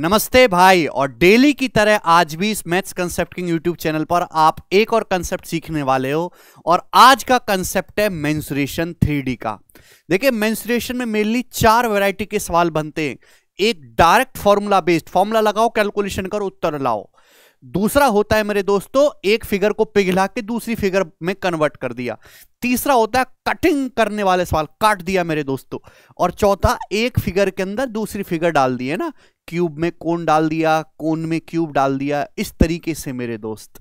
नमस्ते भाई और डेली की तरह आज भी इस maths concept king YouTube channel पर आप एक और कंसेप्ट सीखने वाले हो और आज का कंसेप्ट है मेंसुरेशन थ्री का देखिए मेंसुरेशन में मेनली चार वैरायटी के सवाल बनते हैं एक डायरेक्ट फॉर्मूला बेस्ड फॉर्मूला लगाओ कैलकुलेशन करो उत्तर लाओ दूसरा होता है मेरे दोस्तों एक फिगर को पिघला के दूसरी फिगर में कन्वर्ट कर दिया तीसरा होता है कटिंग करने वाले सवाल काट दिया मेरे दोस्तों और चौथा एक फिगर के अंदर दूसरी फिगर डाल दी है ना क्यूब में कोन डाल दिया कोन में क्यूब डाल दिया इस तरीके से मेरे दोस्त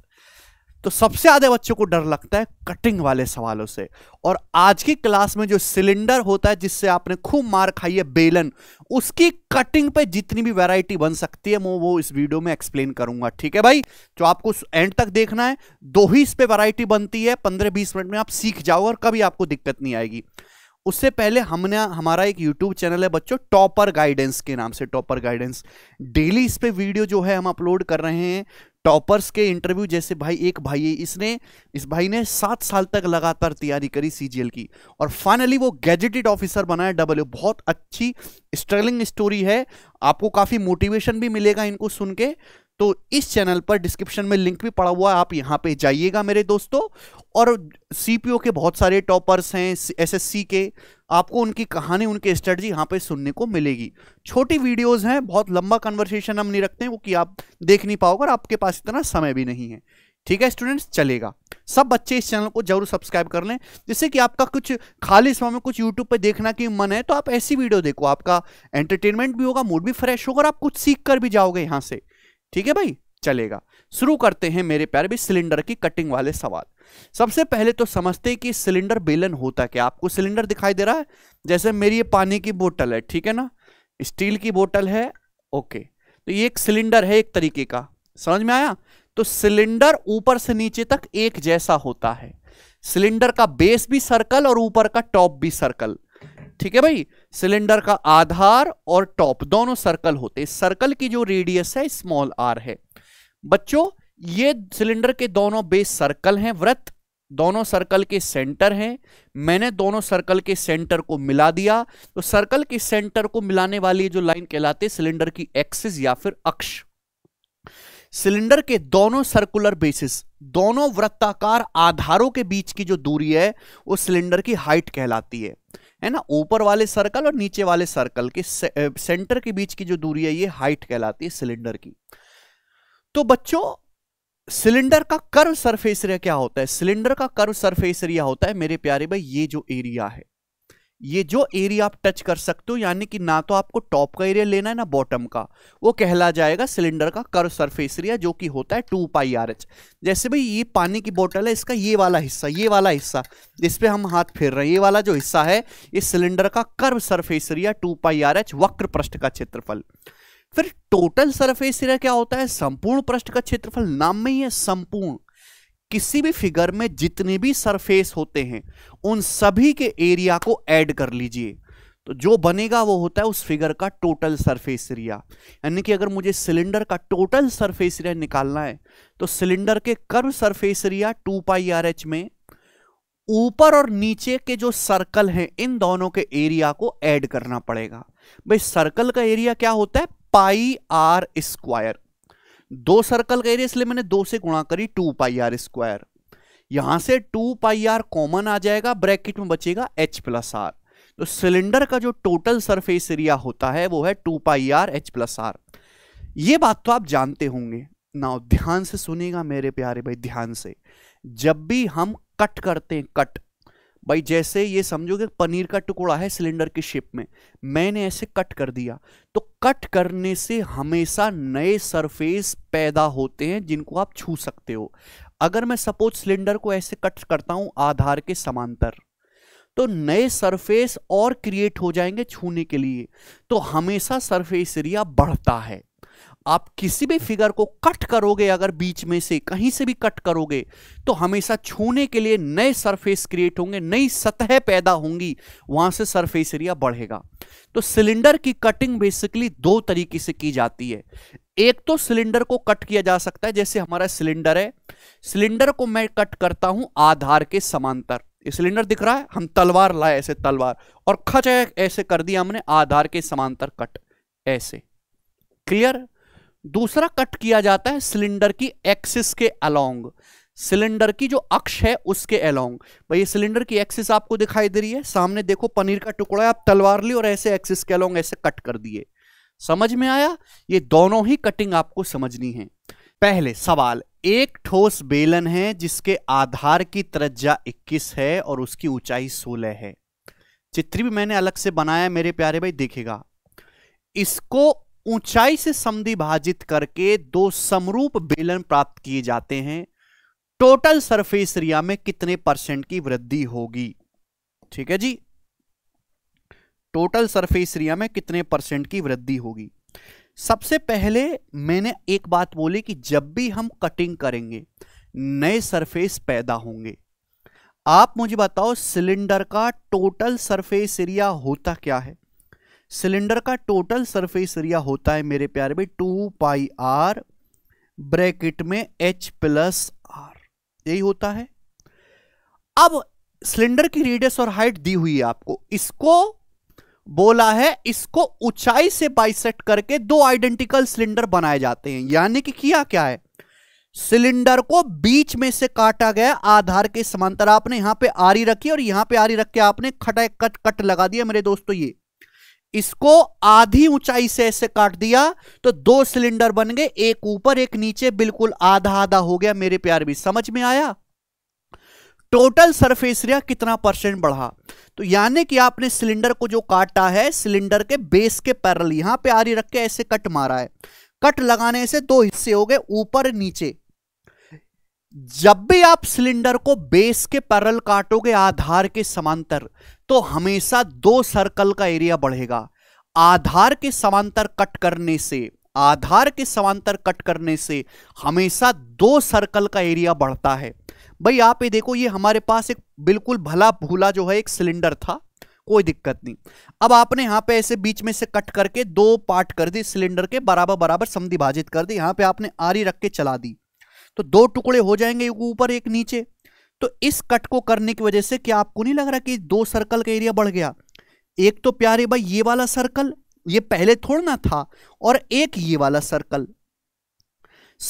तो सबसे ज्यादा बच्चों को डर लगता है कटिंग वाले सवालों से और आज की क्लास में जो सिलेंडर होता है जिससे आपने खूब मार खाई है बेलन उसकी कटिंग पे जितनी भी वैरायटी बन सकती है मैं वो इस वीडियो में एक्सप्लेन करूंगा ठीक है भाई जो तो आपको एंड तक देखना है दो ही इस पे वैरायटी बनती है पंद्रह बीस मिनट में आप सीख जाओ और कभी आपको दिक्कत नहीं आएगी उससे पहले हमने हमारा एक यूट्यूब चैनल है बच्चों टॉपर गाइडेंस के नाम से टॉपर गाइडेंस डेली इस पर वीडियो जो है हम अपलोड कर रहे हैं टॉपर्स के इंटरव्यू जैसे भाई एक भाई है इसने इस भाई ने सात साल तक लगातार तैयारी करी सीजीएल की और फाइनली वो गैजेटेड ऑफिसर बना है डब्ल्यू बहुत अच्छी स्ट्रगलिंग स्टोरी है आपको काफ़ी मोटिवेशन भी मिलेगा इनको सुन के तो इस चैनल पर डिस्क्रिप्शन में लिंक भी पड़ा हुआ है आप यहाँ पे जाइएगा मेरे दोस्तों और सीपीओ के बहुत सारे टॉपर्स हैं एसएससी के आपको उनकी कहानी उनकी स्ट्रेटजी यहाँ पे सुनने को मिलेगी छोटी वीडियोज़ हैं बहुत लंबा कन्वर्सेशन हम नहीं रखते हैं क्योंकि आप देख नहीं पाओगे और आपके पास इतना समय भी नहीं है ठीक है स्टूडेंट्स चलेगा सब बच्चे इस चैनल को जरूर सब्सक्राइब कर लें जिससे कि आपका कुछ खाली समय में कुछ यूट्यूब पर देखना की मन है तो आप ऐसी वीडियो देखो आपका एंटरटेनमेंट भी होगा मूड भी फ्रेश होगा और आप कुछ सीख कर भी जाओगे यहाँ से ठीक है भाई चलेगा शुरू करते हैं मेरे प्यारे भी सिलेंडर की कटिंग वाले सवाल सबसे पहले तो समझते हैं कि सिलेंडर बेलन होता क्या आपको सिलेंडर दिखाई दे रहा है जैसे मेरी ये पानी की बोतल है ठीक है ना स्टील की बोतल है ओके तो ये एक सिलेंडर है एक तरीके का समझ में आया तो सिलेंडर ऊपर से नीचे तक एक जैसा होता है सिलेंडर का बेस भी सर्कल और ऊपर का टॉप भी सर्कल ठीक है भाई सिलेंडर का आधार और टॉप दोनों सर्कल होते हैं सर्कल की जो रेडियस है स्मॉल आर है बच्चों ये सिलेंडर के दोनों बेस सर्कल हैं व्रत दोनों सर्कल के सेंटर हैं मैंने दोनों सर्कल के सेंटर को मिला दिया तो सर्कल के सेंटर को मिलाने वाली जो लाइन कहलाते सिलेंडर की एक्सिस या फिर अक्ष सिलेंडर के दोनों सर्कुलर बेसिस दोनों वृत्ताकार आधारों के बीच की जो दूरी है वो सिलेंडर की हाइट कहलाती है है ना ऊपर वाले सर्कल और नीचे वाले सर्कल के से, सेंटर के बीच की जो दूरी है ये हाइट कहलाती है सिलेंडर की तो बच्चों सिलेंडर का कर्व सरफेस एरिया क्या होता है सिलेंडर का कर्व सरफेस एरिया होता है मेरे प्यारे भाई ये जो एरिया है ये जो एरिया आप टच कर सकते हो यानी कि ना तो आपको टॉप का एरिया लेना है ना बॉटम का वो कहला जाएगा सिलेंडर का कर्व सरफेस एरिया जो कि होता है टू पाई आर एच जैसे भाई ये पानी की बोतल है इसका ये वाला हिस्सा ये वाला हिस्सा इस पर हम हाथ फेर रहे हैं ये वाला जो हिस्सा है ये सिलेंडर का curve surface area two pi R H वक्र पृष्ठ का क्षेत्रफल फिर टोटल सरफेस एरिया क्या होता है संपूर्ण पृष्ठ का क्षेत्रफल नाम में ही है संपूर्ण किसी भी फिगर में जितने भी सरफेस होते हैं उन सभी के एरिया को ऐड कर लीजिए तो जो बनेगा वो होता है उस फिगर का टोटल सरफेस एरिया यानी कि अगर मुझे सिलेंडर का टोटल सरफेस एरिया निकालना है तो सिलेंडर के curve surface area two pi R H में ऊपर और नीचे के जो सर्कल हैं इन दोनों के एरिया को ऐड करना पड़ेगा भाई सर्कल का एरिया क्या होता है पाई आर स्क्वायर दो सर्कल का एरिया इसलिए मैंने दो से गुणा करी टू पाई आर स्क्वायर यहां से टू पाई आर कॉमन आ जाएगा ब्रैकेट में बचेगा एच प्लस आर तो सिलेंडर का जो टोटल सरफेस एरिया होता है वो है two pi R H plus R ये बात तो आप जानते होंगे ना ध्यान से सुनेगा मेरे प्यारे भाई ध्यान से जब भी हम कट करते हैं कट भाई जैसे ये समझो कि पनीर का टुकड़ा है सिलेंडर की शेप में मैंने ऐसे कट कर दिया तो कट करने से हमेशा नए सरफेस पैदा होते हैं जिनको आप छू सकते हो अगर मैं सपोज सिलेंडर को ऐसे कट करता हूँ आधार के समांतर तो नए सरफेस और क्रिएट हो जाएंगे छूने के लिए तो हमेशा सरफेस एरिया बढ़ता है आप किसी भी फिगर को कट करोगे अगर बीच में से कहीं से भी कट करोगे तो हमेशा छूने के लिए नए सरफेस क्रिएट होंगे नई सतह पैदा होंगी वहां से सरफेस एरिया बढ़ेगा तो सिलेंडर की कटिंग बेसिकली दो तरीके से की जाती है एक तो सिलेंडर को कट किया जा सकता है जैसे हमारा सिलेंडर है सिलेंडर को मैं कट करता हूं आधार के समांतर सिलेंडर दिख रहा है हम तलवार लाए ऐसे तलवार और खच ऐसे कर दिया हमने आधार के समांतर कट ऐसे क्लियर दूसरा कट किया जाता है सिलेंडर की एक्सिस के अलोंग सिलेंडर की जो अक्ष है उसके अलोंग भाई सिलेंडर की एक्सिस आपको दिखाई दे रही है सामने देखो पनीर का टुकड़ा आप तलवार ली और ऐसे एक्सिस के अलोंग ऐसे कट कर दिए समझ में आया ये दोनों ही कटिंग आपको समझनी है पहले सवाल एक ठोस बेलन है जिसके आधार की त्रज्जा 21 है और उसकी ऊंचाई 16 है चित्र भी मैंने अलग से बनाया मेरे प्यारे भाई देखेगा इसको ऊंचाई से समिभाजित करके दो समरूप बेलन प्राप्त किए जाते हैं टोटल सरफेस एरिया में कितने परसेंट की वृद्धि होगी ठीक है जी टोटल सरफेस एरिया में कितने परसेंट की वृद्धि होगी सबसे पहले मैंने एक बात बोली कि जब भी हम कटिंग करेंगे नए सरफेस पैदा होंगे आप मुझे बताओ सिलेंडर का टोटल सरफेस एरिया होता क्या है सिलेंडर का टोटल सरफेस एरिया होता है मेरे प्यारे भाई टू पाई आर ब्रैकेट में एच प्लस आर यही होता है अब सिलेंडर की रेडियस और हाइट दी हुई है आपको इसको बोला है इसको ऊंचाई से बाइसेट करके दो आइडेंटिकल सिलेंडर बनाए जाते हैं यानी कि किया क्या है सिलेंडर को बीच में से काटा गया आधार के समांतर आपने यहां पे आरी रखी और यहां पे आरी रख के आपने खटा कट कट लगा दिया मेरे दोस्तों ये इसको आधी ऊंचाई से ऐसे काट दिया तो दो सिलेंडर बन गए एक ऊपर एक नीचे बिल्कुल आधा आधा हो गया मेरे प्यार भी समझ में आया टोटल सरफेस एरिया कितना परसेंट बढ़ा तो यानी कि आपने सिलेंडर को जो काटा है सिलेंडर के बेस के पैरल यहां पे आरी रख के ऐसे कट मारा है कट लगाने से दो हिस्से हो गए ऊपर नीचे जब भी आप सिलेंडर को बेस के पैरल काटोगे आधार के समांतर तो हमेशा दो सर्कल का एरिया बढ़ेगा आधार के समांतर कट करने से आधार के समांतर कट करने से हमेशा दो सर्कल का एरिया बढ़ता है भाई आप ये देखो ये हमारे पास एक बिल्कुल भला भूला जो है एक सिलेंडर था कोई दिक्कत नहीं अब आपने यहां पे ऐसे बीच में से कट करके दो पार्ट कर दी सिलेंडर के बराबर बराबर समधिभाजित कर दी यहां पे आपने आरी रख के चला दी तो दो टुकड़े हो जाएंगे ऊपर एक नीचे तो इस कट को करने की वजह से क्या आपको नहीं लग रहा कि दो सर्कल का एरिया बढ़ गया एक तो प्यारे भाई ये वाला सर्कल ये पहले थोड़ा ना था और एक ये वाला सर्कल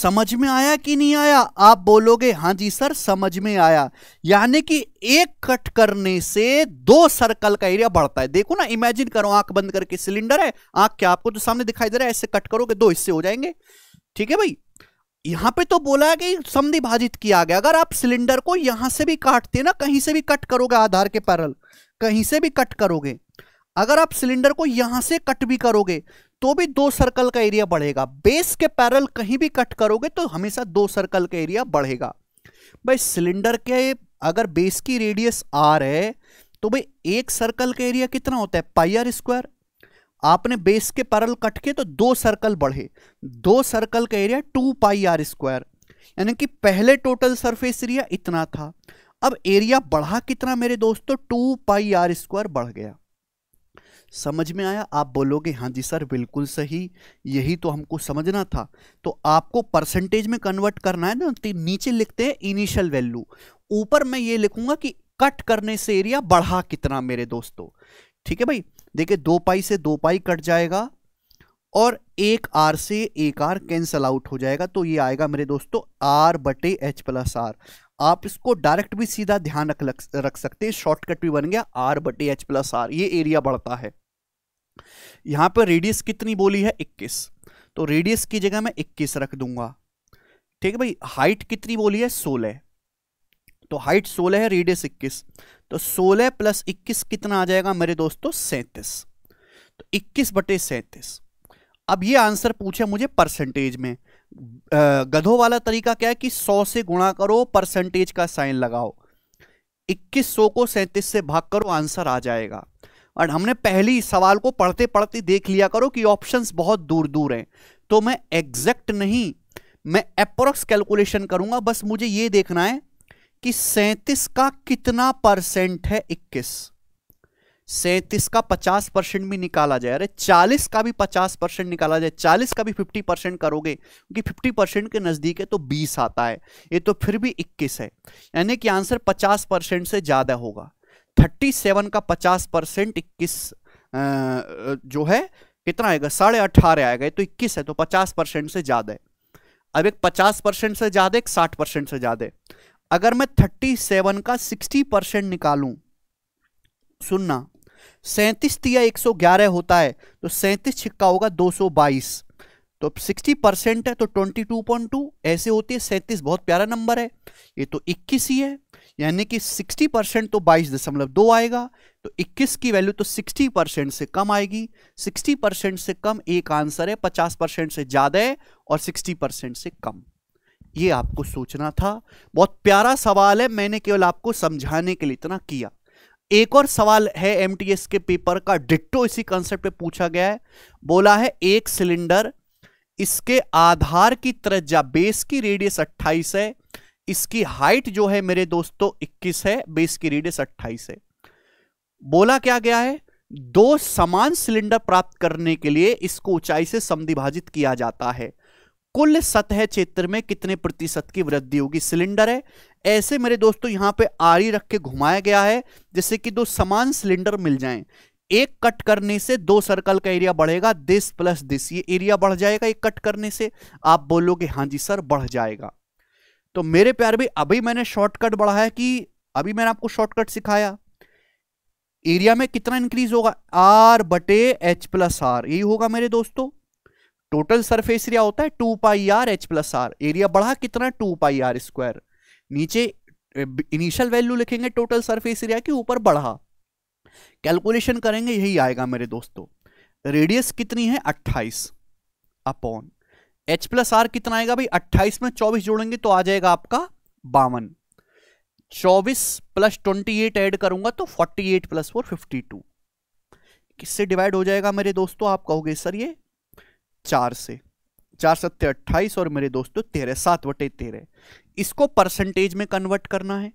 समझ में आया कि नहीं आया आप बोलोगे हाँ जी सर समझ में आया यानी कि एक कट करने से दो सर्कल का एरिया बढ़ता है देखो ना इमेजिन करो आंख बंद करके सिलेंडर है आंख क्या आपको जो तो सामने दिखाई दे रहा है ऐसे कट करोगे दो हिस्से हो जाएंगे ठीक है भाई यहां पे तो बोला है कि समधिभाजित किया गया अगर आप सिलेंडर को यहां से भी काटते ना कहीं से भी कट करोगे आधार के पैरल कहीं से भी कट करोगे अगर आप सिलेंडर को यहां से कट भी करोगे तो भी दो सर्कल का एरिया बढ़ेगा बेस के पैरल कहीं भी कट करोगे तो हमेशा दो सर्कल का एरिया बढ़ेगा भाई सिलेंडर के अगर बेस की रेडियस आर है तो भाई एक सर्कल का एरिया कितना होता है पाईआर स्क्वायर आपने बेस के परल कट के तो दो सर्कल बढ़े दो सर्कल का area two pi R square यानी कि पहले टोटल सरफेस एरिया इतना था अब एरिया बढ़ा कितना मेरे दोस्तों टू पाई आर स्क्वायर बढ़ गया समझ में आया आप बोलोगे हाँ जी सर बिल्कुल सही यही तो हमको समझना था तो आपको परसेंटेज में कन्वर्ट करना है ना तो नीचे लिखते हैं इनिशियल वैल्यू ऊपर मैं ये लिखूंगा कि कट करने से एरिया बढ़ा कितना मेरे दोस्तों ठीक है भाई देखिए दो पाई से दो पाई कट जाएगा और एक आर से एक आर कैंसल आउट हो जाएगा तो ये आएगा मेरे दोस्तों आर बटे एच प्लस आर आप इसको डायरेक्ट भी सीधा ध्यान रख रख सकते हैं शॉर्टकट भी बन गया आर बटे एच प्लस आर ये एरिया बढ़ता है यहां पर रेडियस कितनी बोली है 21 तो रेडियस की जगह मैं 21 रख दूंगा ठीक है भाई हाइट कितनी बोली है 16 तो हाइट सोलह है रेडियस इक्कीस तो सोलह प्लस इक्कीस कितना आ जाएगा मेरे दोस्तों सैंतीस तो इक्कीस बटे सैंतीस अब ये आंसर पूछे मुझे परसेंटेज में गधों वाला तरीका क्या है कि सौ से गुणा करो परसेंटेज का साइन लगाओ इक्कीस सौ को सैंतीस से भाग करो आंसर आ जाएगा और हमने पहली सवाल को पढ़ते पढ़ते देख लिया करो कि ऑप्शंस बहुत दूर दूर हैं तो मैं एग्जैक्ट नहीं मैं अप्रोक्स कैलकुलेशन करूंगा बस मुझे ये देखना है कि सैतीस का कितना परसेंट है इक्कीस सैतीस का पचास परसेंट भी निकाला जाए अरे चालीस का भी पचास परसेंट निकाला जाए चालीस का भी फिफ्टी परसेंट करोगे क्योंकि फिफ्टी परसेंट के नज़दीक है तो बीस आता है ये तो फिर भी इक्कीस है यानी कि आंसर पचास परसेंट से ज़्यादा होगा थर्टी सेवन का पचास परसेंट इक्कीस जो है कितना आएगा साढ़े अठारह आएगा तो इक्कीस है तो पचास परसेंट से ज़्यादा है अब एक पचास परसेंट से ज़्यादा एक साठ परसेंट से ज़्यादा अगर मैं थर्टी सेवन का सिक्सटी परसेंट निकालूं सुनना सैंतीस तिया एक सौ ग्यारह होता है तो सैंतीस छिक्का होगा दो सौ बाईस तो सिक्सटी परसेंट है तो ट्वेंटी टू पॉइंट टू ऐसे होती है सैंतीस बहुत प्यारा नंबर है ये तो इक्कीस ही है यानी कि सिक्सटी परसेंट तो बाईस दशमलव दो आएगा तो इक्कीस की वैल्यू तो सिक्सटी परसेंट से कम आएगी सिक्सटी परसेंट से कम एक आंसर है पचास परसेंट से ज़्यादा है और सिक्सटी परसेंट से कम ये आपको सोचना था बहुत प्यारा सवाल है मैंने केवल आपको समझाने के लिए इतना किया एक और सवाल है एमटीएस के पेपर का डिट्टो इसी कॉन्सेप्ट पे पूछा गया है बोला है एक सिलेंडर इसके आधार की त्रिज्या बेस की रेडियस 28 है इसकी हाइट जो है मेरे दोस्तों 21 है बेस की रेडियस 28 है बोला क्या गया है दो समान सिलेंडर प्राप्त करने के लिए इसको ऊंचाई से समिभाजित किया जाता है कुल सतह क्षेत्र में कितने प्रतिशत की वृद्धि होगी सिलेंडर है ऐसे मेरे दोस्तों यहां पे आरी रख के घुमाया गया है जिससे कि दो समान सिलेंडर मिल जाएं एक कट करने से दो सर्कल का एरिया बढ़ेगा दिस प्लस दिस ये एरिया बढ़ जाएगा एक कट करने से आप बोलोगे हाँ जी सर बढ़ जाएगा तो मेरे प्यार भी अभी मैंने शॉर्टकट बढ़ाया कि अभी मैंने आपको शॉर्टकट सिखाया एरिया में कितना इंक्रीज होगा आर बटे एच प्लस आर यही होगा मेरे दोस्तों टोटल सरफेस एरिया होता है two pi R H plus R area बढ़ा कितना टू पाई आर स्क्वायर नीचे इनिशियल वैल्यू लिखेंगे टोटल सरफेस एरिया के ऊपर बढ़ा कैलकुलेशन करेंगे यही आएगा मेरे दोस्तों रेडियस कितनी है 28 अपॉन एच प्लस आर कितना आएगा भाई 28 में 24 जोड़ेंगे तो आ जाएगा आपका बावन 24 प्लस 28 ऐड करूंगा तो 48 प्लस फोर फिफ्टी टू किससे डिवाइड हो जाएगा मेरे दोस्तों आप कहोगे सर ये चार से चार सत्य अट्ठाईस और मेरे दोस्तों तेरह सात वटे तेरह इसको परसेंटेज में कन्वर्ट करना है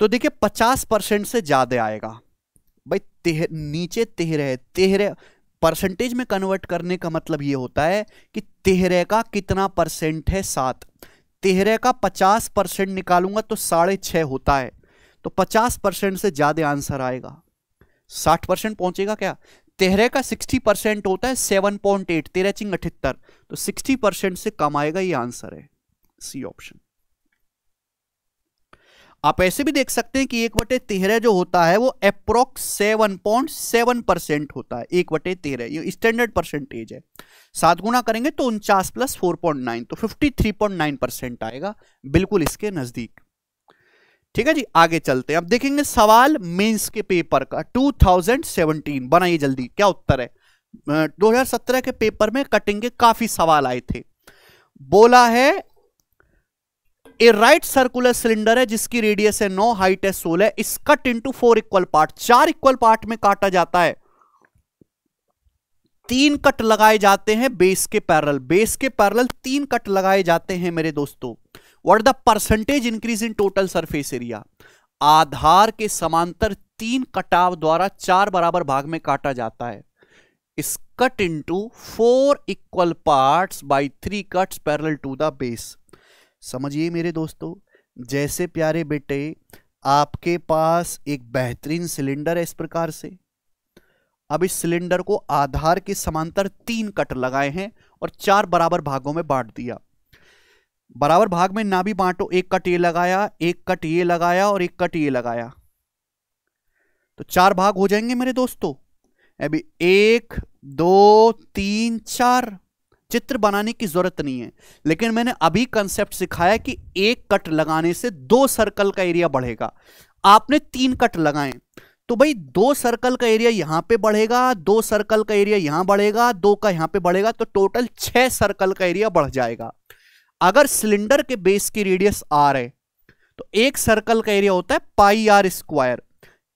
तो देखिए पचास परसेंट से ज्यादा आएगा भाई तेह, नीचे तेरह तेरह परसेंटेज में कन्वर्ट करने का मतलब यह होता है कि तेहरे का कितना परसेंट है सात तेहरे का पचास परसेंट निकालूंगा तो साढ़े छह होता है तो पचास परसेंट से ज़्यादा आंसर आएगा साठ परसेंट पहुंचेगा क्या तेरह का सिक्सटी परसेंट होता है सेवन पॉइंट एट तेरह चिंग अठहत्तर तो सिक्सटी परसेंट से कम आएगा ये आंसर है सी ऑप्शन आप ऐसे भी देख सकते हैं कि एक बटे तेरह जो होता है वो approx seven point seven percent होता है एक बटे तेरह ये स्टैंडर्ड परसेंटेज है सात गुना करेंगे तो उनचास प्लस फोर पॉइंट नाइन तो fifty three point nine percent आएगा बिल्कुल इसके नज़दीक ठीक है जी आगे चलते हैं अब देखेंगे सवाल मेंस के पेपर का 2017 बनाइए जल्दी क्या उत्तर है 2017 के पेपर में कटिंग के काफी सवाल आए थे बोला है ए राइट सर्कुलर सिलेंडर है जिसकी रेडियस है नौ हाइट है सोलह इस cut into four equal part चार इक्वल पार्ट में काटा जाता है तीन कट लगाए जाते हैं बेस के पैरल बेस के पैरल तीन कट लगाए जाते हैं मेरे दोस्तों what the percentage increase in total surface area आधार के समांतर तीन कटाव द्वारा चार बराबर भाग में काटा जाता है इस cut into four equal parts by three cuts parallel to the base समझिए मेरे दोस्तों जैसे प्यारे बेटे आपके पास एक बेहतरीन सिलेंडर है इस प्रकार से अब इस सिलेंडर को आधार के समांतर तीन कट लगाए हैं और चार बराबर भागों में बांट दिया बराबर भाग में ना भी बांटो एक कट ये लगाया एक कट ये लगाया और एक कट ये लगाया तो चार भाग हो जाएंगे मेरे दोस्तों अभी एक दो तीन चार चित्र बनाने की जरूरत नहीं है लेकिन मैंने अभी कंसेप्ट सिखाया कि एक कट लगाने से दो सर्कल का एरिया बढ़ेगा आपने तीन कट लगाए तो भाई दो सर्कल का एरिया यहां पे बढ़ेगा दो सर्कल का एरिया यहां बढ़ेगा दो का यहां पे बढ़ेगा तो टोटल छह सर्कल का एरिया बढ़ जाएगा अगर सिलेंडर के बेस की रेडियस आर है तो एक सर्कल का एरिया होता है पाई आर स्क्वायर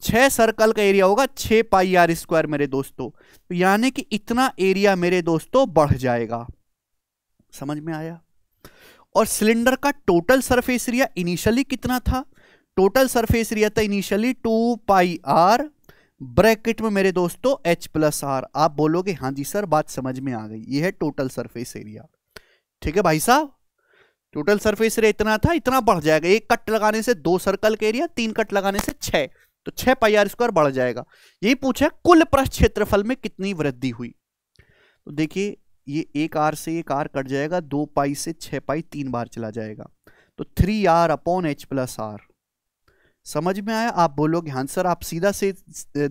छः सर्कल का एरिया होगा छः पाई आर स्क्वायर मेरे दोस्तों तो यानी कि इतना एरिया मेरे दोस्तों बढ़ जाएगा समझ में आया और सिलेंडर का टोटल सरफेस एरिया इनिशियली कितना था टोटल सरफेस एरिया था initially two pi R bracket में मेरे दोस्तों एच प्लस आर आप बोलोगे हाँ जी सर बात समझ में आ गई ये है टोटल सरफेस एरिया ठीक है भाई साहब टोटल सरफेस एरिया इतना था इतना बढ़ जाएगा एक कट लगाने से दो सर्कल के एरिया तीन कट लगाने से छह तो छह पाईआर स्क्वायर बढ़ जाएगा यही पूछा कुल पृष्ठ क्षेत्रफल में कितनी वृद्धि हुई तो देखिए ये एक आर से एक आर कट जाएगा दो पाई से छह पाई तीन बार चला जाएगा तो three R upon H plus R समझ में आया आप बोलोगे हाँ सर आप सीधा से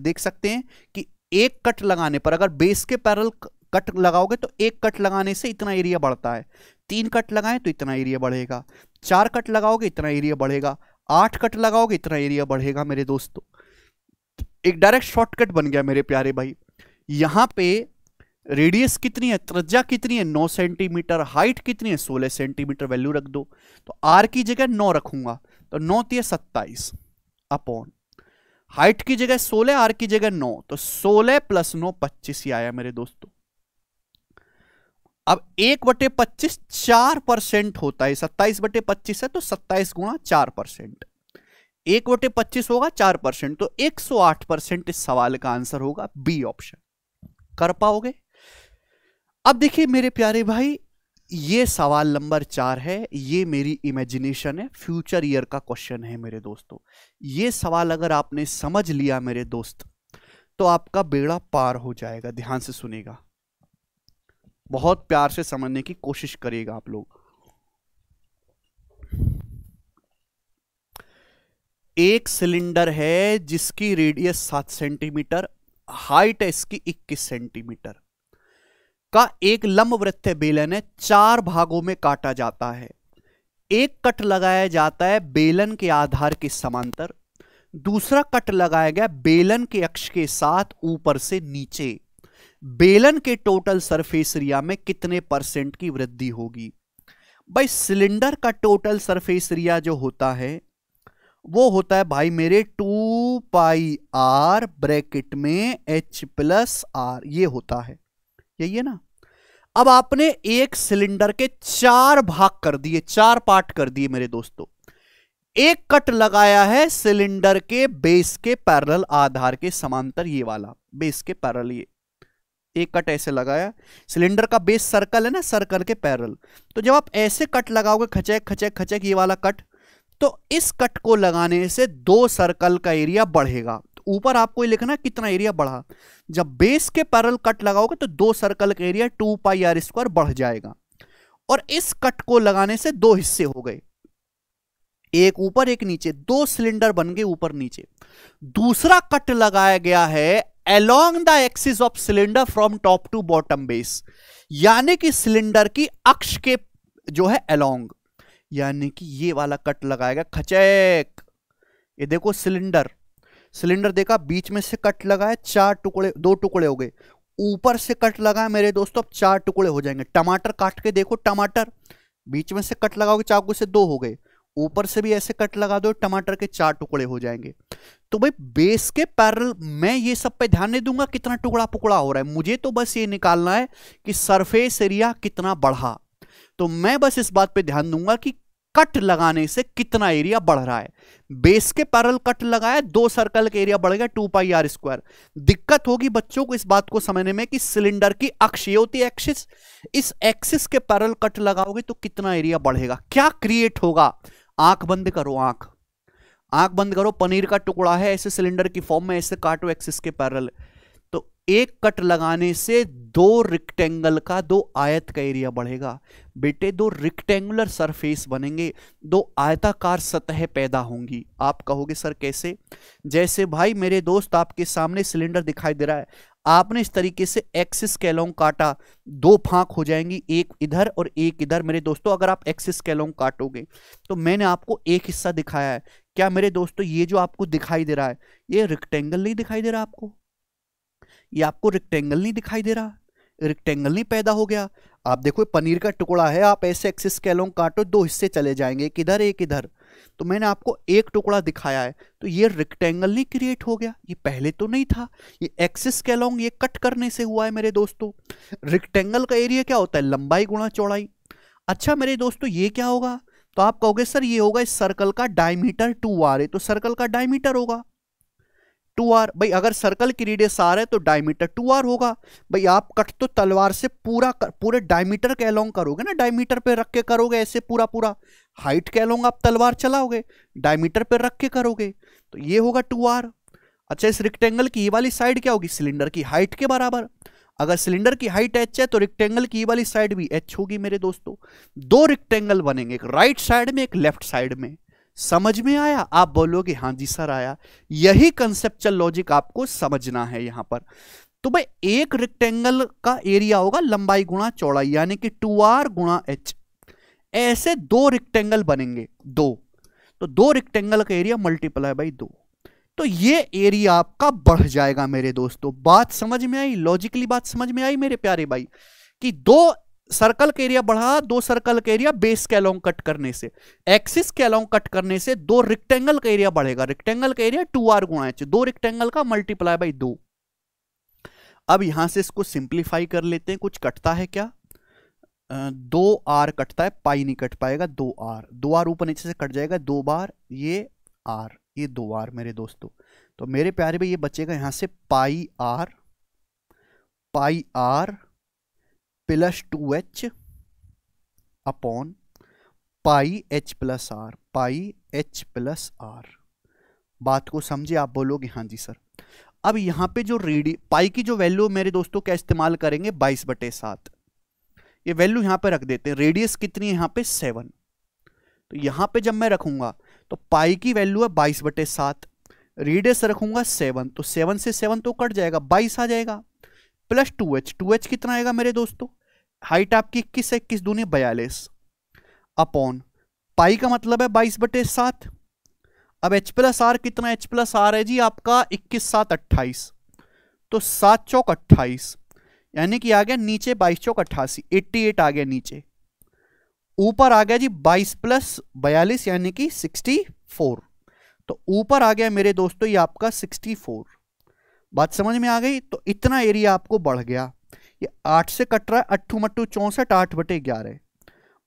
देख सकते हैं कि एक कट लगाने पर अगर बेस के पैरल कट लगाओगे तो एक कट लगाने से इतना एरिया बढ़ता है तीन कट लगाएं तो इतना एरिया बढ़ेगा चार कट लगाओगे इतना एरिया बढ़ेगा आठ कट लगाओगे इतना एरिया बढ़ेगा मेरे दोस्तों एक डायरेक्ट शॉर्टकट बन गया मेरे प्यारे भाई यहाँ पे रेडियस कितनी है त्रज्जा कितनी है नौ सेंटीमीटर हाइट कितनी है सोलह सेंटीमीटर वैल्यू रख दो तो आर की जगह नौ रखूंगा तो नौ तीय तो सत्ताईस अपॉन हाइट की जगह सोलह आर की जगह नौ तो सोलह प्लस नौ पच्चीस ही आया मेरे दोस्तों अब एक बटे पच्चीस चार परसेंट होता है सत्ताईस बटे पच्चीस है तो सत्ताईस गुणा चार परसेंट एक बटे पच्चीस होगा चार परसेंट तो एक सौ आठ परसेंट इस सवाल का आंसर होगा बी ऑप्शन कर पाओगे अब देखिए मेरे प्यारे भाई ये सवाल नंबर चार है ये मेरी इमेजिनेशन है फ्यूचर ईयर का क्वेश्चन है मेरे दोस्तों ये सवाल अगर आपने समझ लिया मेरे दोस्त तो आपका बेड़ा पार हो जाएगा ध्यान से सुनेगा बहुत प्यार से समझने की कोशिश करिएगा आप लोग एक सिलेंडर है जिसकी रेडियस सात सेंटीमीटर हाइट है इसकी इक्कीस सेंटीमीटर का एक लंब वृत्त बेलन है चार भागों में काटा जाता है एक कट लगाया जाता है बेलन के आधार के समांतर दूसरा कट लगाया गया बेलन के अक्ष के साथ ऊपर से नीचे बेलन के टोटल सरफेस एरिया में कितने परसेंट की वृद्धि होगी भाई सिलेंडर का टोटल सरफेस एरिया जो होता है वो होता है भाई मेरे टू पाई आर ब्रैकेट में एच प्लस आर ये होता है यही है ना अब आपने एक सिलेंडर के चार भाग कर दिए चार पार्ट कर दिए मेरे दोस्तों एक कट लगाया है सिलेंडर के बेस के पैरल आधार के समांतर ये वाला बेस के पैरल ये एक कट ऐसे लगाया सिलेंडर का बेस सर्कल है ना सर्कल के पैरल तो जब आप ऐसे कट लगाओगे खचैक खचैक खचैक ये वाला कट तो इस कट को लगाने से दो सर्कल का एरिया बढ़ेगा तो ऊपर आपको ये लिखना कितना एरिया बढ़ा जब बेस के पैरल कट लगाओगे तो दो सर्कल का area two pi R square बढ़ जाएगा और इस कट को लगाने से दो हिस्से हो गए एक ऊपर एक नीचे दो सिलेंडर बन गए ऊपर नीचे दूसरा कट लगाया गया है along the axis of cylinder from top to bottom base यानी कि सिलेंडर की अक्ष के जो है अलोंग यानी कि ये वाला कट लगाएगा खचैक ये देखो सिलेंडर सिलेंडर देखा बीच में से कट लगाया चार टुकड़े दो टुकड़े हो गए ऊपर से कट लगाया मेरे दोस्तों अब चार टुकड़े हो जाएंगे टमाटर काट के देखो टमाटर बीच में से कट लगाओगे चाकू से दो हो गए ऊपर से भी ऐसे कट लगा दो टमाटर के चार टुकड़े हो जाएंगे तो भाई बेस के पैरल मैं ये सब पे ध्यान नहीं दूंगा कितना टुकड़ा पुकड़ा हो रहा है मुझे तो बस ये निकालना है कि सरफेस एरिया कितना बढ़ा तो मैं बस इस बात पे ध्यान दूंगा कि कट लगाने से कितना एरिया बढ़ रहा है बेस के पैरल कट लगाया दो सर्कल के एरिया बढ़ गया टू पाई आर स्क्वायर दिक्कत होगी बच्चों को इस बात को समझने में कि सिलेंडर की अक्ष ये होती है एक्सिस इस एक्सिस के पैरल कट लगाओगे तो कितना एरिया बढ़ेगा क्या क्रिएट होगा आंख बंद करो आंख आंख बंद करो पनीर का टुकड़ा है ऐसे सिलेंडर की फॉर्म में ऐसे काटो एक्सिस के पैरल तो एक कट लगाने से दो रिक्टेंगल का दो आयत का एरिया बढ़ेगा बेटे दो रिक्टेंगुलर सरफेस बनेंगे दो आयताकार सतह पैदा होंगी आप कहोगे सर कैसे जैसे भाई मेरे दोस्त आपके सामने सिलेंडर दिखाई दे रहा है आपने इस तरीके से एक्सिस कैलोंग काटा दो फांक हो जाएंगी एक इधर और एक इधर मेरे दोस्तों अगर आप एक्सिस कैलोंग काटोगे तो मैंने आपको एक हिस्सा दिखाया है क्या मेरे दोस्तों ये जो आपको दिखाई दे रहा है ये रिक्टेंगल नहीं दिखाई दे रहा आपको ये आपको रिक्टेंगल नहीं दिखाई दे रहा रिक्टेंगल नहीं पैदा हो गया आप देखो पनीर का टुकड़ा है आप ऐसे एक्सिस कैलोंग काटो दो हिस्से चले जाएंगे एक इधर एक इधर तो मैंने आपको एक टुकड़ा दिखाया है तो ये रिक्टेंगल नहीं क्रिएट हो गया ये पहले तो नहीं था ये एक्सिस के अलॉन्ग ये कट करने से हुआ है मेरे दोस्तों रिक्टेंगल का एरिया क्या होता है लंबाई गुणा चौड़ाई अच्छा मेरे दोस्तों ये क्या होगा तो आप कहोगे सर ये होगा इस सर्कल का डायमीटर टू आर ए तो सर्कल का डायमीटर होगा टू आर भाई अगर सर्कल की रेडियस आर है तो डायमीटर टू आर होगा भाई आप कट तो तलवार से पूरा कर, पूरे डायमीटर के अलोंग करोगे ना डायमीटर पे रख के करोगे ऐसे पूरा पूरा हाइट के अलोंग आप तलवार चलाओगे डायमीटर पे रख के करोगे तो ये होगा टू आर अच्छा इस रिक्टेंगल की ये वाली साइड क्या होगी सिलेंडर की हाइट के बराबर अगर सिलेंडर की हाइट एच है तो रिक्टेंगल की ये वाली साइड भी एच होगी मेरे दोस्तों दो रिक्टेंगल बनेंगे एक राइट साइड में एक लेफ्ट साइड में समझ में आया आप बोलोगे हाँ जी सर आया यही कंसेप्चुअल लॉजिक आपको समझना है यहां पर तो भाई एक रेक्टेंगल का एरिया होगा लंबाई गुणा चौड़ाई यानी कि टू आर गुणा एच ऐसे दो रेक्टेंगल बनेंगे दो तो दो रेक्टेंगल का एरिया मल्टीप्लाई बाई दो तो ये एरिया आपका बढ़ जाएगा मेरे दोस्तों बात समझ में आई लॉजिकली बात समझ में आई मेरे प्यारे भाई कि दो सर्कल का एरिया बढ़ा दो सर्कल का एरिया बेस के अलोंग कट करने से एक्सिस के अलोंग कट करने से दो रिक्टेंगल का एरिया बढ़ेगा रिक्टेंगल का एरिया टू आर गुणा एच दो रिक्टेंगल का मल्टीप्लाई बाई दो अब यहां से इसको सिंप्लीफाई कर लेते हैं कुछ कटता है क्या दो आर कटता है पाई नहीं कट पाएगा दो आर दो आर ऊपर नीचे से कट जाएगा दो बार ये आर ये दो आर मेरे दोस्तों तो मेरे प्यारे भाई ये बचेगा यहां से pi R pi R plus two H upon pi H plus R pi H plus R बात को समझे आप बोलोगे हाँ जी सर अब यहां पे जो रेडी पाई की जो वैल्यू मेरे दोस्तों क्या इस्तेमाल करेंगे बाईस बटे सात ये वैल्यू यहां पे रख देते हैं रेडियस कितनी है यहां पे सेवन तो यहां पे जब मैं रखूंगा तो पाई की वैल्यू है बाईस बटे सात रेडियस रखूंगा सेवन तो सेवन से सेवन तो कट जाएगा बाईस आ जाएगा plus two H two H कितना आएगा मेरे दोस्तों हाइट आपकी इक्कीस है इक्कीस दूनी बयालीस अपॉन पाई का मतलब है बाईस बटे सात अब एच प्लस आर कितना एच प्लस आर है जी आपका इक्कीस सात अट्ठाईस तो सात चौक अट्ठाईस यानी कि आ गया नीचे बाईस चौक अट्ठासी एट्टी एट आ गया नीचे ऊपर आ गया जी बाईस प्लस बयालीस यानी कि सिक्सटी फोर तो ऊपर आ गया मेरे दोस्तों ये आपका सिक्सटी फोर बात समझ में आ गई तो इतना एरिया आपको बढ़ गया ये आठ से कट रहा है अट्ठू मट्टू चौंसठ आठ बटे ग्यारह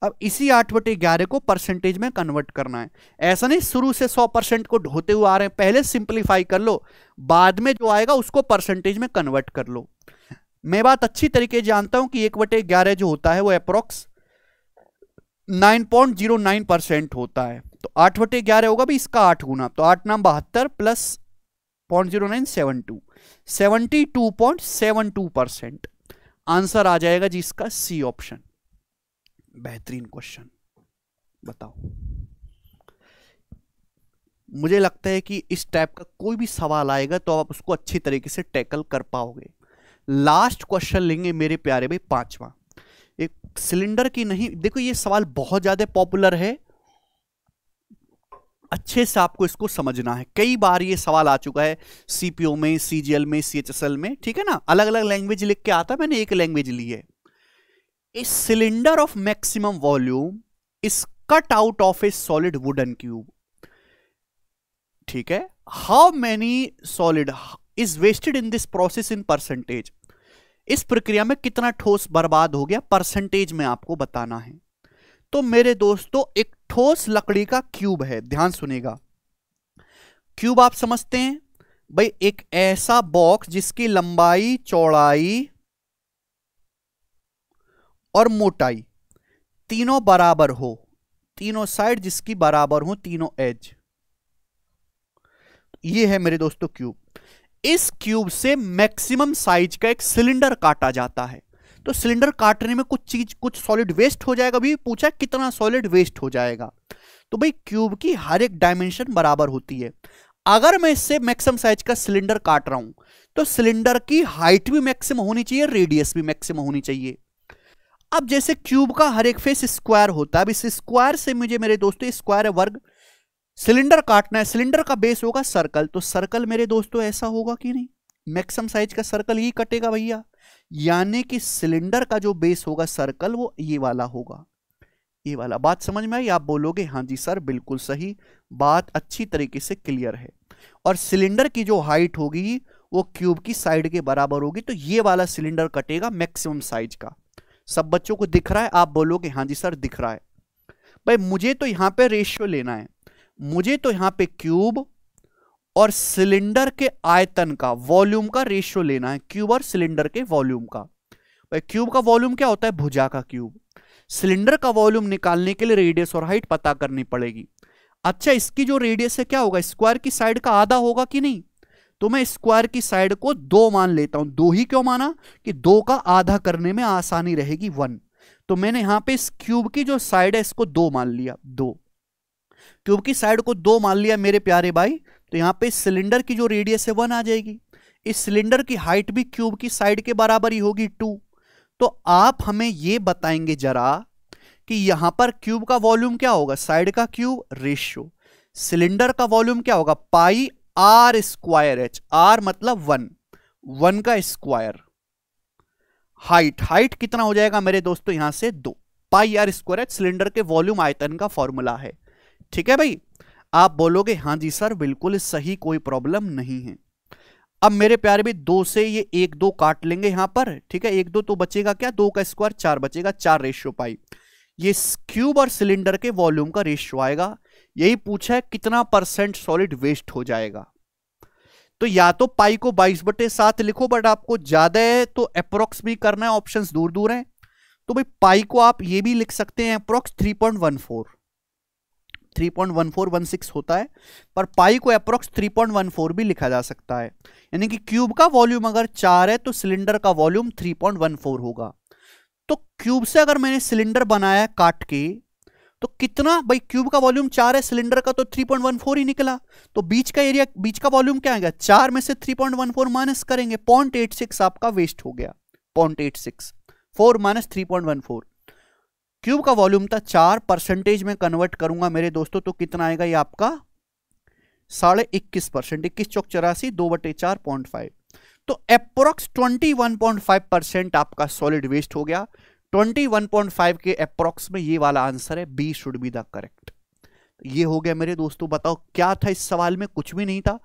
अब इसी आठ बटे ग्यारह को परसेंटेज में कन्वर्ट करना है ऐसा नहीं शुरू से सौ परसेंट को ढोते हुए आ रहे हैं पहले सिंप्लीफाई कर लो बाद में जो आएगा उसको परसेंटेज में कन्वर्ट कर लो मैं बात अच्छी तरीके जानता हूं कि एक बटे ग्यारह जो होता है वो approx nine point zero nine percent होता है तो आठ बटे ग्यारह होगा भी इसका आठ गुना तो आठ नाम बहत्तर plus point zero nine seven two seventy two point seven two percent answer आ जाएगा जिसका सी ऑप्शन बेहतरीन क्वेश्चन बताओ मुझे लगता है कि इस टाइप का कोई भी सवाल आएगा तो आप उसको अच्छी तरीके से टैकल कर पाओगे लास्ट क्वेश्चन लेंगे मेरे प्यारे भाई पांचवा एक सिलेंडर की नहीं देखो ये सवाल बहुत ज़्यादा पॉपुलर है अच्छे से आपको इसको समझना है कई बार ये सवाल आ चुका है सीपीओ में सीजीएल में सीएचएसएल में ठीक है ना अलग अलग लैंग्वेज लिख के आता है मैंने एक लैंग्वेज ली है इस cylinder of maximum volume is cut out of a solid wooden cube ठीक है how many solid is wasted in this process in percentage इस प्रक्रिया में कितना ठोस बर्बाद हो गया परसेंटेज में आपको बताना है तो मेरे दोस्तों एक ठोस लकड़ी का क्यूब है ध्यान सुनेगा क्यूब आप समझते हैं भाई एक ऐसा बॉक्स जिसकी लंबाई चौड़ाई और मोटाई तीनों बराबर हो तीनों साइड जिसकी बराबर हो तीनों एज ये है मेरे दोस्तों क्यूब इस क्यूब से मैक्सिमम साइज का एक सिलेंडर काटा जाता है तो सिलेंडर काटने में कुछ चीज कुछ सॉलिड वेस्ट हो जाएगा भी पूछा कितना सॉलिड वेस्ट हो जाएगा तो भाई क्यूब की हर एक डायमेंशन बराबर होती है अगर मैं इससे मैक्सिमम साइज का सिलेंडर काट रहा हूं तो सिलेंडर की हाइट भी मैक्सिमम होनी चाहिए रेडियस भी मैक्सिमम होनी चाहिए अब जैसे क्यूब का हर एक फेस स्क्वायर होता है अब इस स्क्वायर से मुझे मेरे दोस्तों स्क्वायर वर्ग सिलेंडर काटना है सिलेंडर का बेस होगा सर्कल तो सर्कल मेरे दोस्तों ऐसा होगा कि नहीं मैक्सिमम साइज का सर्कल ही कटेगा भैया यानी कि सिलेंडर का जो बेस होगा सर्कल वो ये वाला होगा ये वाला बात समझ में आई आप बोलोगे हाँ जी सर बिल्कुल सही बात अच्छी तरीके से क्लियर है और सिलेंडर की जो हाइट होगी वो क्यूब की साइड के बराबर होगी तो ये वाला सिलेंडर कटेगा मैक्सिमम साइज का सब बच्चों को दिख रहा है आप बोलोगे हाँ जी सर दिख रहा है भाई मुझे तो यहाँ पे रेशियो लेना है मुझे तो यहाँ पे क्यूब और सिलेंडर के आयतन का वॉल्यूम का रेशियो लेना है क्यूब और सिलेंडर के वॉल्यूम का भाई क्यूब का वॉल्यूम क्या होता है भुजा का क्यूब सिलेंडर का वॉल्यूम निकालने के लिए रेडियस और हाइट पता करनी पड़ेगी अच्छा इसकी जो रेडियस है क्या होगा स्क्वायर की साइड का आधा होगा कि नहीं तो मैं स्क्वायर की साइड को दो मान लेता हूं दो ही क्यों माना कि दो का आधा करने में आसानी रहेगी वन तो मैंने यहां पे इस क्यूब की जो साइड है इसको दो मान लिया दो क्यूब की साइड को दो मान लिया मेरे प्यारे भाई तो यहाँ पे सिलेंडर की जो रेडियस है वन आ जाएगी इस सिलेंडर की हाइट भी क्यूब की साइड के बराबर ही होगी टू तो आप हमें ये बताएंगे जरा कि यहाँ पर क्यूब का वॉल्यूम क्या होगा साइड का क्यूब रेशियो सिलेंडर का वॉल्यूम क्या होगा pi R square H R मतलब वन वन का स्क्वायर हाइट हाइट कितना हो जाएगा मेरे दोस्तों यहां से दो pi R square H cylinder के वॉल्यूम आयतन का फॉर्मूला है ठीक है भाई आप बोलोगे हाँ जी सर बिल्कुल सही कोई प्रॉब्लम नहीं है अब मेरे प्यारे भी दो से ये एक दो काट लेंगे यहां पर ठीक है एक दो तो बचेगा क्या दो का स्क्वायर चार बचेगा चार रेशियो पाई ये क्यूब और सिलेंडर के वॉल्यूम का रेशियो आएगा यही पूछा है कितना परसेंट सॉलिड वेस्ट हो जाएगा तो या तो पाई को 22 बटे सात लिखो बट आपको ज्यादा है तो अप्रोक्स भी करना है ऑप्शंस दूर दूर हैं तो भाई पाई को आप ये भी लिख सकते हैं अप्रोक्स 3.14 3.1416 होता है पर पाई को अप्रोक्स 3.14 भी लिखा जा सकता है यानी कि क्यूब का वॉल्यूम अगर चार है तो सिलेंडर का वॉल्यूम 3.14 होगा तो क्यूब से अगर मैंने सिलेंडर बनाया काट के तो कितना भाई क्यूब का वॉल्यूम चार है सिलेंडर का तो 3.14 ही निकला तो बीच का एरिया बीच का वॉल्यूम क्या आएगा चार में से 3.14 माइनस करेंगे पॉइंट आपका वेस्ट हो गया point eight six four minus three point one four cube का वॉल्यूम था चार परसेंटेज में कन्वर्ट करूंगा मेरे दोस्तों तो कितना आएगा ये आपका साढ़े इक्कीस परसेंट इक्कीस चौक चौरासी दो बटे चार पॉइंट फाइव तो approx twenty one point five percent आपका सॉलिड वेस्ट हो गया ट्वेंटी वन पॉइंट फाइव के अप्रोक्स में ये वाला आंसर है B should be the correct ये हो गया मेरे दोस्तों बताओ क्या था इस सवाल में कुछ भी नहीं था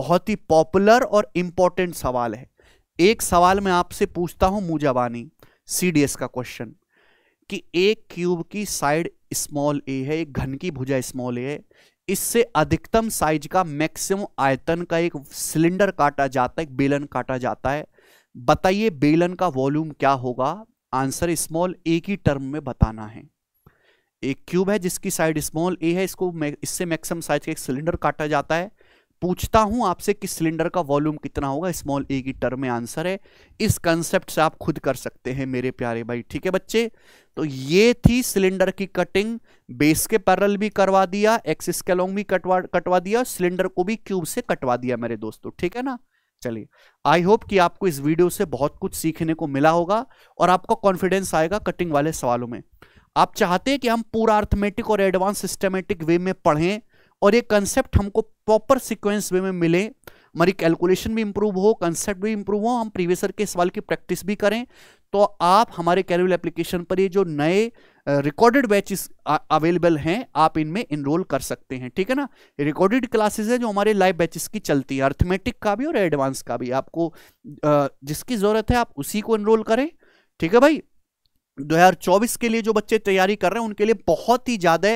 बहुत ही पॉपुलर और इंपॉर्टेंट सवाल है एक सवाल मैं आपसे पूछता हूं मुजाबानी सीडीएस का क्वेश्चन कि एक क्यूब की साइड स्मॉल ए है एक घन की भुजा स्मॉल ए है इससे अधिकतम साइज का मैक्सिमम आयतन का एक सिलेंडर काटा जाता है एक बेलन काटा जाता है बताइए बेलन का वॉल्यूम क्या होगा आंसर स्मॉल ए की टर्म में बताना है एक क्यूब है जिसकी साइड स्मॉल ए है इसको इससे मैक्सिमम साइज का एक सिलेंडर काटा जाता है पूछता हूं आपसे कि सिलेंडर का वॉल्यूम कितना होगा स्मॉल ए की टर्म में आंसर है इस कंसेप्ट से आप खुद कर सकते हैं मेरे प्यारे भाई ठीक है बच्चे तो ये थी सिलेंडर की कटिंग बेस के पैरल भी करवा दिया एक्सिस के लॉन्ग भी कटवा कटवा दिया सिलेंडर को भी क्यूब से कटवा दिया मेरे दोस्तों ठीक है ना चलिए आई होप कि आपको इस वीडियो से बहुत कुछ सीखने को मिला होगा और आपका कॉन्फिडेंस आएगा कटिंग वाले सवालों में आप चाहते हैं कि हम पूरा अर्थमेटिक और एडवांस सिस्टमेटिक वे में पढ़ें और ये कंसेप्ट हमको प्रॉपर सिक्वेंस वे में मिले हमारी कैलकुलेशन भी इम्प्रूव हो कंसेप्ट भी इम्प्रूव हो हम प्रीवियसर के सवाल की प्रैक्टिस भी करें तो आप हमारे कैलुल एप्लीकेशन पर ये जो नए रिकॉर्डेड बैचेस अवेलेबल हैं आप इनमें इनरोल कर सकते हैं ठीक है ना रिकॉर्डेड क्लासेस है जो हमारे लाइव बैचेस की चलती है अर्थमेटिक का भी और एडवांस का भी आपको जिसकी ज़रूरत है आप उसी को इनरोल करें ठीक है भाई 2024 के लिए जो बच्चे तैयारी कर रहे हैं उनके लिए बहुत ही ज़्यादा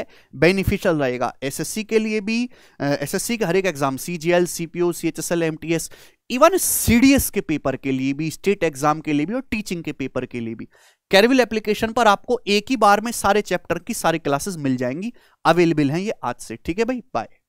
बेनिफिशियल रहेगा एसएससी के लिए भी एसएससी का हर एक exam C G L C P O C H S L M T S even CDS के पेपर के लिए भी स्टेट एग्जाम के लिए भी और टीचिंग के पेपर के लिए भी कैरविल एप्लीकेशन पर आपको एक ही बार में सारे चैप्टर की सारी क्लासेस मिल जाएंगी अवेलेबल हैं ये आज से ठीक है भाई बाय